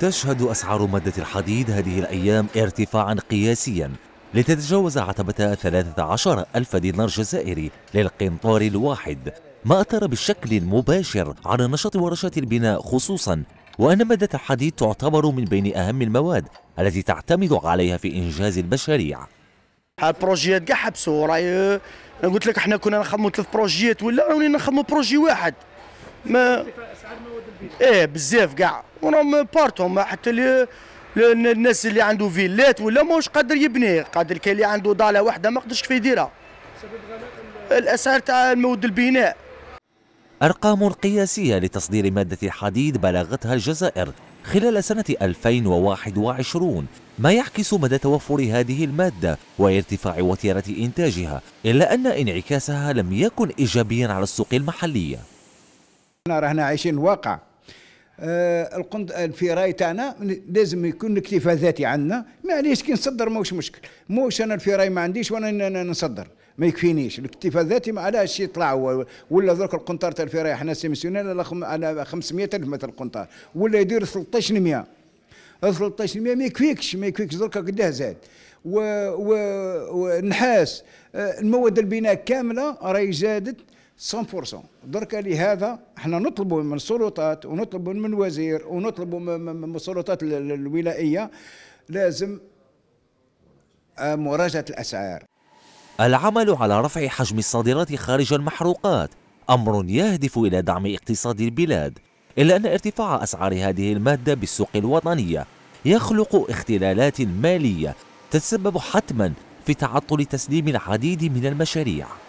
تشهد أسعار مادة الحديد هذه الأيام ارتفاعا قياسيا لتتجاوز عتبة 13 ألف دينار جزائري للقنطار الواحد ما أثر بشكل مباشر على نشاط ورشات البناء خصوصا وأن مادة الحديد تعتبر من بين أهم المواد التي تعتمد عليها في إنجاز المشاريع البروجيات كاع حبسوا راهي قلت لك احنا كنا نخدموا ثلاث بروجيات ولا راني نخدموا بروجي واحد ما ايه بزاف كاع وراهم بارتهم حتى اللي الناس اللي عنده فيلات ولا ماهوش قادر يبني قادر كاين اللي عنده ضاله واحده ما قدرش كيف يديرها الاسعار تاع المواد البناء أرقام قياسية لتصدير مادة الحديد بلغتها الجزائر خلال سنة 2021 ما يعكس مدى توفر هذه المادة وارتفاع وتيرة إنتاجها إلا أن انعكاسها لم يكن إيجابيا على السوق المحلية احنا راهنا عايشين الواقع آه، القند في راي تاعنا لازم يكون الاكتفاء ذاتي عندنا معليش كي نصدر موش مشكل موش انا في راي ما عنديش وانا نصدر ما يكفينيش الاكتفاء الذاتي ما علاش يطلع ولا ذوك القنطار تاع الفراي احنا سيمسيونيل على على 500 الف ولا يدير 1300 1300 ما يكفيكش ما يكفيكش درك قداه زاد و... و... والنحاس آه، المواد البناء كامله راهي زادت 100% درك لهذا احنا نطلب من السلطات ونطلب من الوزير ونطلب من السلطات الولائيه لازم آه، مراجعه الاسعار العمل على رفع حجم الصادرات خارج المحروقات امر يهدف الى دعم اقتصاد البلاد الا ان ارتفاع اسعار هذه الماده بالسوق الوطنيه يخلق اختلالات ماليه تتسبب حتما في تعطل تسليم العديد من المشاريع